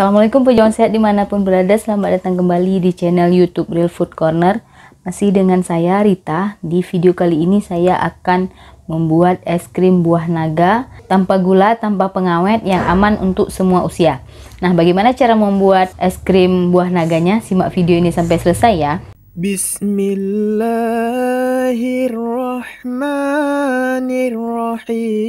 Assalamualaikum pejuang sehat dimanapun berada Selamat datang kembali di channel youtube Real Food Corner Masih dengan saya Rita Di video kali ini saya akan membuat es krim buah naga Tanpa gula, tanpa pengawet yang aman untuk semua usia Nah bagaimana cara membuat es krim buah naganya Simak video ini sampai selesai ya Bismillahirrahmanirrahim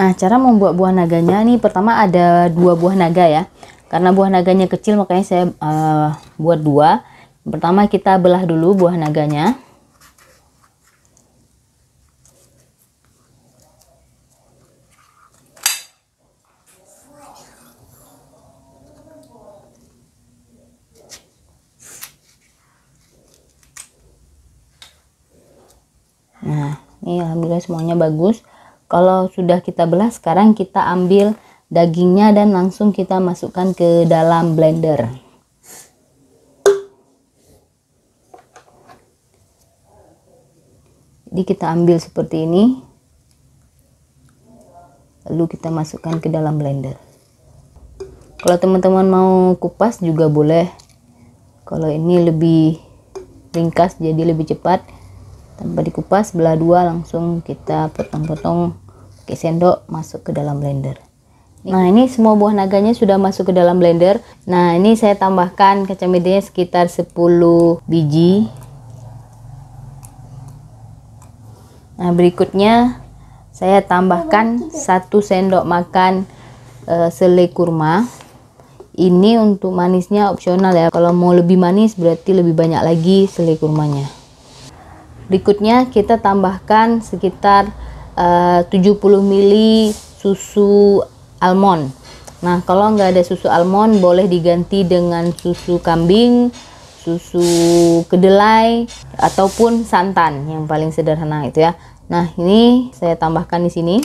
Nah, cara membuat buah naganya nih pertama ada dua buah naga ya. Karena buah naganya kecil makanya saya uh, buat dua. Pertama kita belah dulu buah naganya. Nah, ini alhamdulillah semuanya bagus. Kalau sudah kita belah, sekarang kita ambil dagingnya dan langsung kita masukkan ke dalam blender. Jadi kita ambil seperti ini. Lalu kita masukkan ke dalam blender. Kalau teman-teman mau kupas juga boleh. Kalau ini lebih ringkas jadi lebih cepat tanpa dikupas belah dua langsung kita potong-potong pakai sendok masuk ke dalam blender nah ini semua buah naganya sudah masuk ke dalam blender nah ini saya tambahkan kacang medianya sekitar 10 biji nah berikutnya saya tambahkan satu sendok makan e, selai kurma ini untuk manisnya opsional ya kalau mau lebih manis berarti lebih banyak lagi selai kurmanya Berikutnya kita tambahkan sekitar uh, 70 ml susu almond. Nah, kalau nggak ada susu almond boleh diganti dengan susu kambing, susu kedelai ataupun santan yang paling sederhana itu ya. Nah, ini saya tambahkan di sini.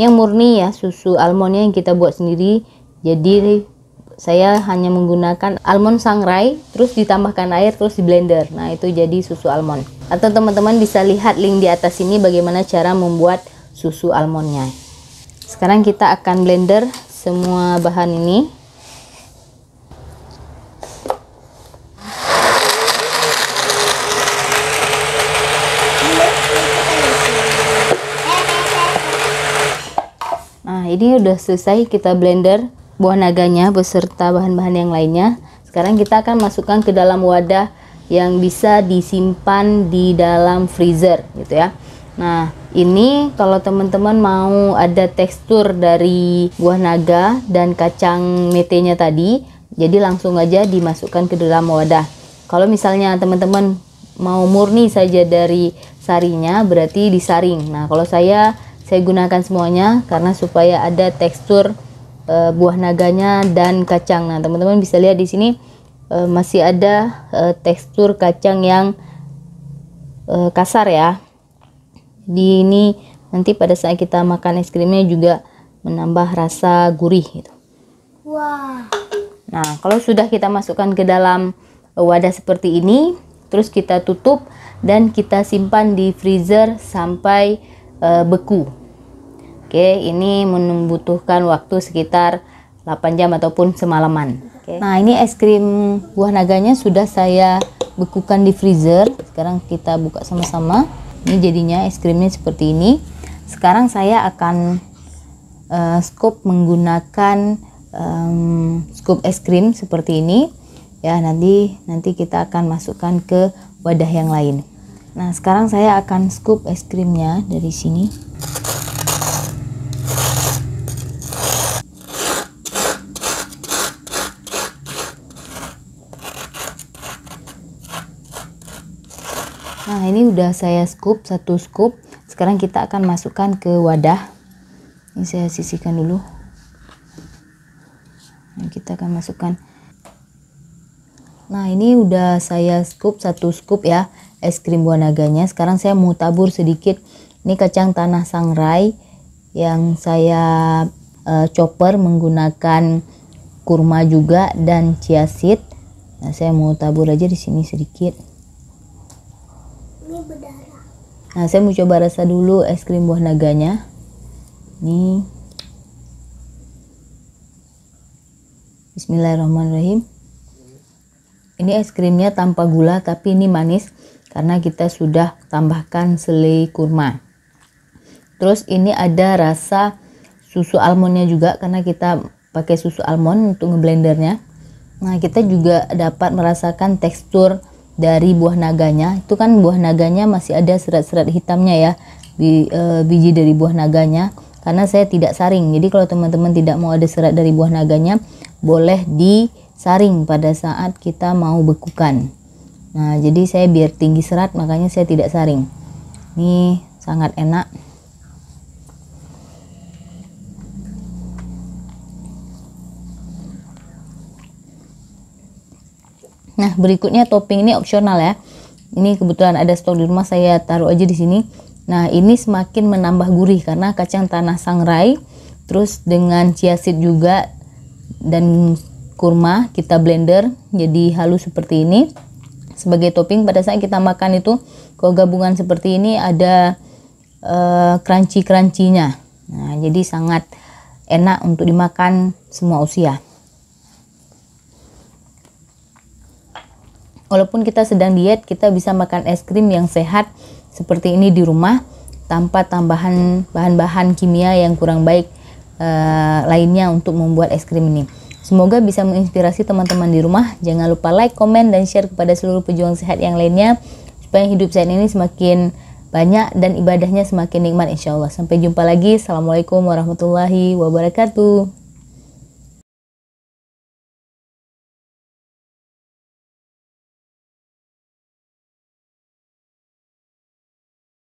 Yang murni ya susu almondnya yang kita buat sendiri. Jadi saya hanya menggunakan almond sangrai terus ditambahkan air terus di blender. Nah, itu jadi susu almond atau teman-teman bisa lihat link di atas ini bagaimana cara membuat susu almondnya sekarang kita akan blender semua bahan ini nah ini udah selesai kita blender buah naganya beserta bahan-bahan yang lainnya sekarang kita akan masukkan ke dalam wadah yang bisa disimpan di dalam freezer gitu ya. Nah, ini kalau teman-teman mau ada tekstur dari buah naga dan kacang metenya tadi, jadi langsung aja dimasukkan ke dalam wadah. Kalau misalnya teman-teman mau murni saja dari sarinya, berarti disaring. Nah, kalau saya saya gunakan semuanya karena supaya ada tekstur e, buah naganya dan kacang. Nah, teman-teman bisa lihat di sini e, masih ada e, tekstur kacang yang e, kasar ya di ini nanti pada saat kita makan es krimnya juga menambah rasa gurih gitu wow. nah kalau sudah kita masukkan ke dalam wadah seperti ini terus kita tutup dan kita simpan di freezer sampai e, beku oke ini membutuhkan waktu sekitar 8 jam ataupun semalaman Okay. Nah ini es krim buah naganya sudah saya bekukan di freezer. Sekarang kita buka sama-sama. Ini jadinya es krimnya seperti ini. Sekarang saya akan uh, scoop menggunakan um, scoop es krim seperti ini. Ya nanti nanti kita akan masukkan ke wadah yang lain. Nah sekarang saya akan scoop es krimnya dari sini. Nah, ini udah saya scoop satu scoop. Sekarang kita akan masukkan ke wadah. Ini saya sisihkan dulu. Nah, kita akan masukkan. Nah, ini udah saya scoop satu scoop ya es krim buah naganya. Sekarang saya mau tabur sedikit ini kacang tanah sangrai yang saya uh, chopper menggunakan kurma juga dan chia seed. Nah, saya mau tabur aja di sini sedikit. Nah, saya mau coba rasa dulu es krim buah naganya. Nih. Bismillahirrahmanirrahim. Ini es krimnya tanpa gula tapi ini manis karena kita sudah tambahkan selai kurma. Terus ini ada rasa susu almondnya juga karena kita pakai susu almond untuk ngeblendernya. Nah, kita juga dapat merasakan tekstur dari buah naganya itu kan buah naganya masih ada serat-serat hitamnya ya bi, e, biji dari buah naganya karena saya tidak saring jadi kalau teman-teman tidak mau ada serat dari buah naganya boleh disaring pada saat kita mau bekukan nah jadi saya biar tinggi serat makanya saya tidak saring ini sangat enak Nah, berikutnya topping ini opsional ya. Ini kebetulan ada stok di rumah saya taruh aja di sini. Nah, ini semakin menambah gurih karena kacang tanah sangrai terus dengan chia seed juga dan kurma kita blender jadi halus seperti ini. Sebagai topping pada saat kita makan itu kalau gabungan seperti ini ada uh, crunchy-crunchy-nya. Nah, jadi sangat enak untuk dimakan semua usia. Walaupun kita sedang diet, kita bisa makan es krim yang sehat seperti ini di rumah tanpa tambahan bahan-bahan kimia yang kurang baik e, lainnya untuk membuat es krim ini. Semoga bisa menginspirasi teman-teman di rumah. Jangan lupa like, komen, dan share kepada seluruh pejuang sehat yang lainnya supaya hidup sehat ini semakin banyak dan ibadahnya semakin nikmat insya Allah. Sampai jumpa lagi. Assalamualaikum warahmatullahi wabarakatuh.